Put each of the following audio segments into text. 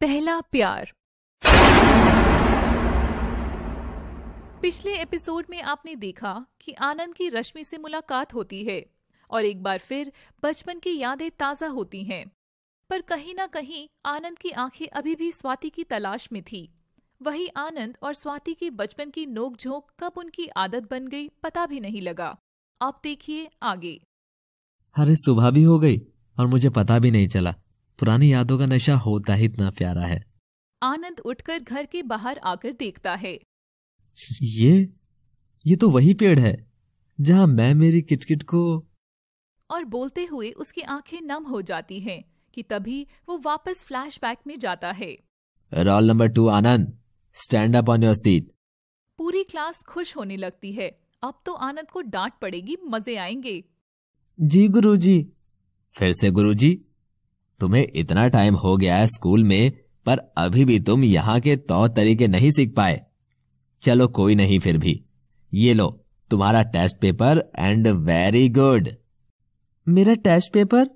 पहला प्यार पिछले एपिसोड में आपने देखा कि आनंद की रश्मि से मुलाकात होती है और एक बार फिर बचपन की यादें ताजा होती हैं पर कहीं ना कहीं आनंद की आंखें अभी भी स्वाति की तलाश में थी वही आनंद और स्वाति की बचपन की नोकझोंक कब उनकी आदत बन गई पता भी नहीं लगा आप देखिए आगे अरे सुबह भी हो गई और मुझे पता भी नहीं चला पुरानी यादों का नशा होता ही इतना प्यारा है आनंद उठकर घर के बाहर आकर देखता है ये ये तो वही पेड़ है जहाँ मैं मेरी किटकिट को और बोलते हुए उसकी आंखें नम हो जाती हैं कि तभी वो वापस फ्लैशबैक में जाता है roll number two Anand stand up on your seat पूरी क्लास खुश होने लगती है अब तो आनंद को डांट पड़ेगी मजे आएंगे जी गुरुजी फिर से गुरुजी तुम्हें इतना टाइम हो गया है स्कूल में पर अभी भी तुम यहाँ के तौर तरीके नहीं सीख पाए चलो कोई नहीं फिर भी ये लो तुम्हारा test paper and very good मेरा टेस्ट पेपर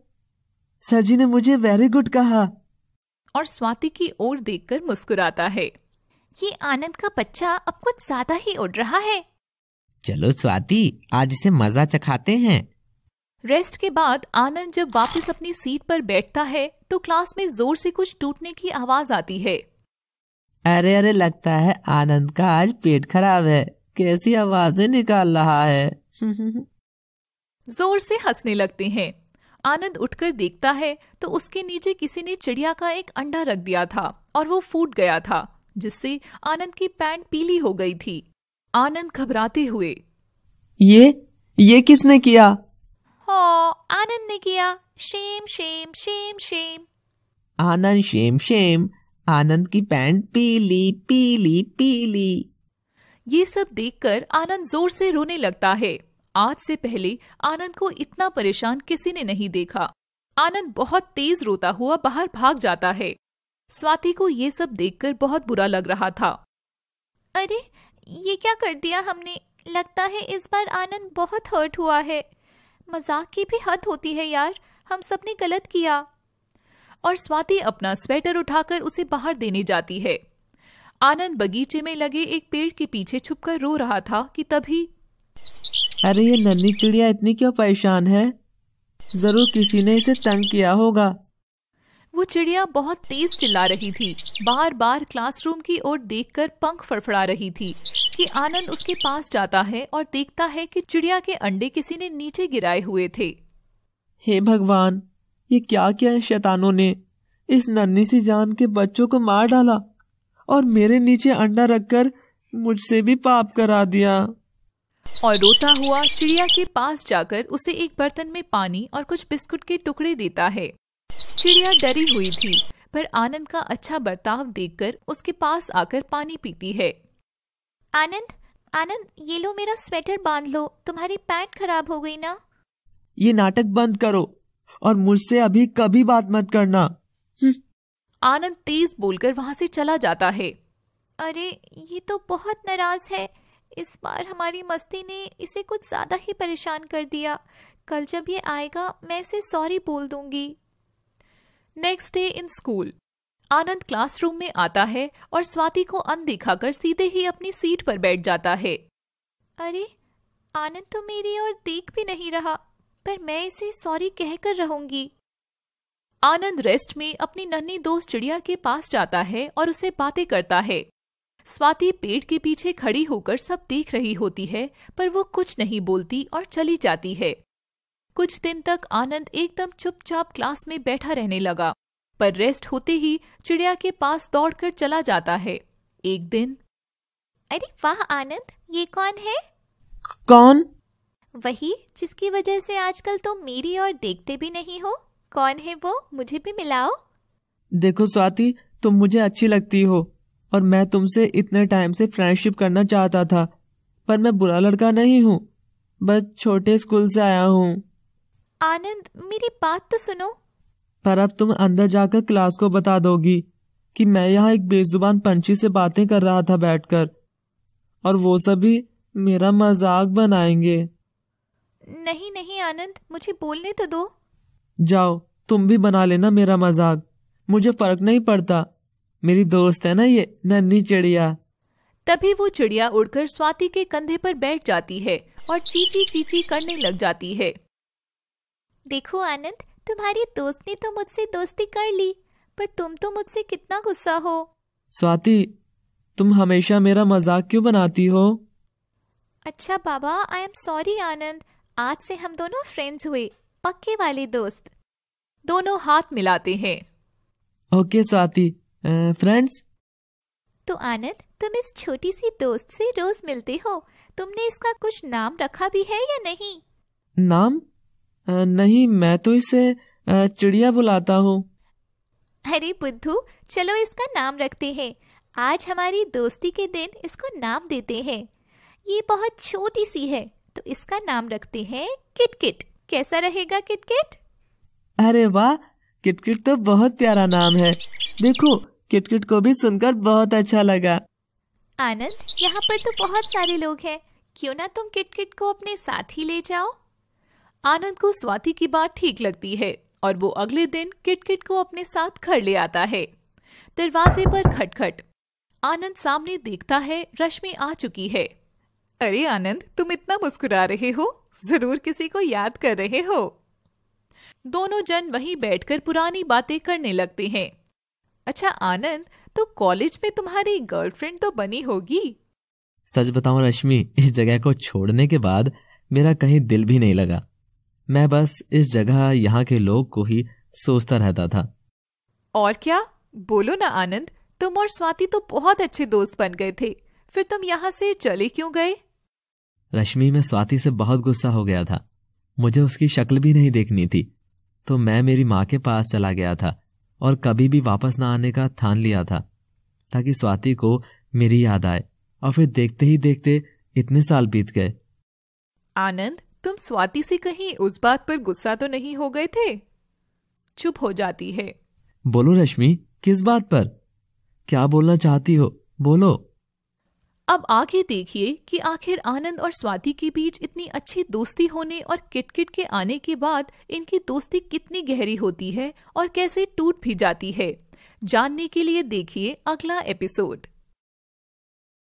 सर जी ने मुझे वेरी गुड कहा और स्वाति की ओर देखकर मुस्कुराता है ये आनंद का बच्चा अब कुछ ज्यादा ही उड़ रहा है चलो स्वाति आज इसे मजा चखाते हैं रेस्ट के बाद आनंद जब वापस अपनी सीट पर बैठता है तो क्लास में जोर से कुछ टूटने की आवाज आती है अरे अरे लगता है आनंद का आज पेट खराब है कैसी आवाजें निकाल रहा है जोर से हंसने लगते हैं आनंद उठकर देखता है तो उसके नीचे किसी ने चिड़िया का एक अंडा रख दिया था और वो फूट गया था जिससे आनंद की पैंट पीली हो गई थी आनंद घबराते हुए ये ये किसने किया आनंद ने किया shame shame shame shame Anand shame shame Anand की पैंट पीली पीली पीली ये सब देखकर आनंद जोर से रोने लगता है आज से पहले आनंद को इतना परेशान किसी ने नहीं देखा आनंद बहुत तेज रोता हुआ बाहर भाग जाता है स्वाति को ये सब देखकर बहुत बुरा लग रहा था अरे ये क्या कर दिया हमने लगता है इस बार आनंद बहुत हर्ट हुआ है मजाक की भी हद होती है यार हम सब ने गलत किया और स्वाति अपना स्वेटर उठाकर उसे बाहर देने जाती है आनंद बगीचे में लगे एक पेड़ के पीछे छुपकर रो रहा था कि तभी अरे ये नन्ही चिड़िया इतनी क्यों परेशान है जरूर किसी ने इसे तंग किया होगा वो चिड़िया बहुत तेज चिल्ला रही थी बार बार क्लासरूम की ओर देखकर पंख फड़फड़ा रही थी कि आनंद उसके पास जाता है और देखता है कि चिड़िया के अंडे किसी ने नीचे गिराए हुए थे हे भगवान ये क्या किया है शैतानों ने इस नन्ही सी जान के बच्चों को मार डाला और मेरे नीचे अंडा रखकर मुझसे भी पाप करा दिया और रोता हुआ चिड़िया के पास जाकर उसे एक बर्तन में पानी और कुछ बिस्कुट के टुकड़े देता है चिड़िया डरी हुई थी पर आनंद का अच्छा बर्ताव देखकर उसके पास आकर पानी पीती है आनंद आनंद ये लो मेरा स्वेटर बांध लो तुम्हारी पैंट खराब हो गई ना ये नाटक बंद करो और मुझसे अभी कभी बात मत करना हम्म। आनंद तेज बोलकर वहां से चला जाता है अरे ये तो बहुत नाराज है इस बार हमारी मस्ती ने इसे कुछ ज्यादा ही परेशान कर दिया कल जब ये आएगा मैं इसे सॉरी बोल दूंगी next day in school Anand classroom में आता है और स्वाति को अनदेखा कर सीधे ही अपनी सीट पर बैठ जाता है अरे आनंद तो मेरी ओर देख भी नहीं रहा पर मैं इसे सॉरी कहकर रहूंगी आनंद रेस्ट में अपनी नन्ही दोस्त चिड़िया के पास जाता है और उसे बातें करता है स्वाति पेड़ के पीछे खड़ी होकर सब देख रही होती है पर वो कुछ नहीं बोलती और चली जाती है कुछ दिन तक आनंद एकदम चुपचाप क्लास में बैठा रहने लगा पर रेस्ट होते ही चिड़िया के पास दौड़कर चला जाता है एक दिन अरे वाह आनंद ये कौन है कौन वही जिसकी वजह से आजकल तुम तो मेरी और देखते भी नहीं हो कौन है वो मुझे भी मिलाओ देखो स्वाति तुम मुझे अच्छी लगती हो और मैं तुमसे इतने टाइम से फ्रेंडशिप करना चाहता था पर मैं बुरा लड़का नहीं हूँ बस छोटे स्कूल से आया हूँ आनंद मेरी बात तो सुनो पर अब तुम अंदर जाकर क्लास को बता दोगी कि मैं यहाँ एक बेजुबान पंछी से बातें कर रहा था बैठकर और वो सभी मेरा मजाक बनाएंगे नहीं नहीं आनंद मुझे बोलने तो दो जाओ तुम भी बना लेना मेरा मजाक मुझे फर्क नहीं पड़ता मेरी दोस्त है ना ये नन्ही चिड़िया तभी वो चिड़िया उड़कर स्वाति के कंधे पर बैठ जाती है और चीची चीची करने लग जाती है देखो आनंद तुम्हारी दोस्त ने तो मुझसे दोस्ती कर ली पर तुम तो मुझसे कितना गुस्सा हो स्वाति तुम हमेशा मेरा मजाक क्यों बनाती हो अच्छा बाबा आई एम सॉरी आनंद आज से हम दोनों फ्रेंड्स हुए पक्के वाले दोस्त दोनों हाथ मिलाते हैं ओके स्वाति फ्रेंड्स तो आनंद तुम इस छोटी सी दोस्त से रोज मिलते हो तुमने इसका कुछ नाम रखा भी है या नहीं नाम नहीं मैं तो इसे चिड़िया बुलाता हूँ अरे बुद्धू चलो इसका नाम रखते हैं आज हमारी दोस्ती के दिन इसको नाम देते हैं ये बहुत छोटी सी है तो इसका नाम रखते हैं किटकिट कैसा रहेगा किटकिट अरे वाह किटकिट तो बहुत प्यारा नाम है देखो किटकिट को भी सुनकर बहुत अच्छा लगा आनंद यहाँ पर तो बहुत सारे लोग हैं क्यों ना तुम किटकिट को अपने साथ ही ले जाओ आनंद को स्वाति की बात ठीक लगती है और वो अगले दिन किटकिट को अपने साथ घर ले आता है दरवाजे पर खटखट आनंद सामने देखता है रश्मि आ चुकी है अरे आनंद तुम इतना मुस्कुरा रहे हो जरूर किसी को याद कर रहे हो दोनों जन वहीं बैठकर पुरानी बातें करने लगते हैं अच्छा आनंद तो कॉलेज में तुम्हारी गर्लफ्रेंड तो बनी होगी सच बताऊं रश्मि इस जगह को छोड़ने के बाद मेरा कहीं दिल भी नहीं लगा मैं बस इस जगह यहाँ के लोग को ही सोचता रहता था और क्या बोलो ना आनंद तुम और स्वाति तो बहुत अच्छे दोस्त बन गए थे फिर तुम यहाँ से चले क्यों गए रश्मि में स्वाति से बहुत गुस्सा हो गया था मुझे उसकी शक्ल भी नहीं देखनी थी तो मैं मेरी माँ के पास चला गया था और कभी भी वापस ना आने का ठान लिया था ताकि स्वाति को मेरी याद आए और फिर देखते ही देखते इतने साल बीत गए आनंद तुम स्वाति से कहीं उस बात पर गुस्सा तो नहीं हो गए थे चुप हो जाती है बोलो रश्मि किस बात पर क्या बोलना चाहती हो बोलो अब आगे देखिए कि आखिर आनंद और स्वाति के बीच इतनी अच्छी दोस्ती होने और किटकिट के आने के बाद इनकी दोस्ती कितनी गहरी होती है और कैसे टूट भी जाती है जानने के लिए देखिए अगला एपिसोड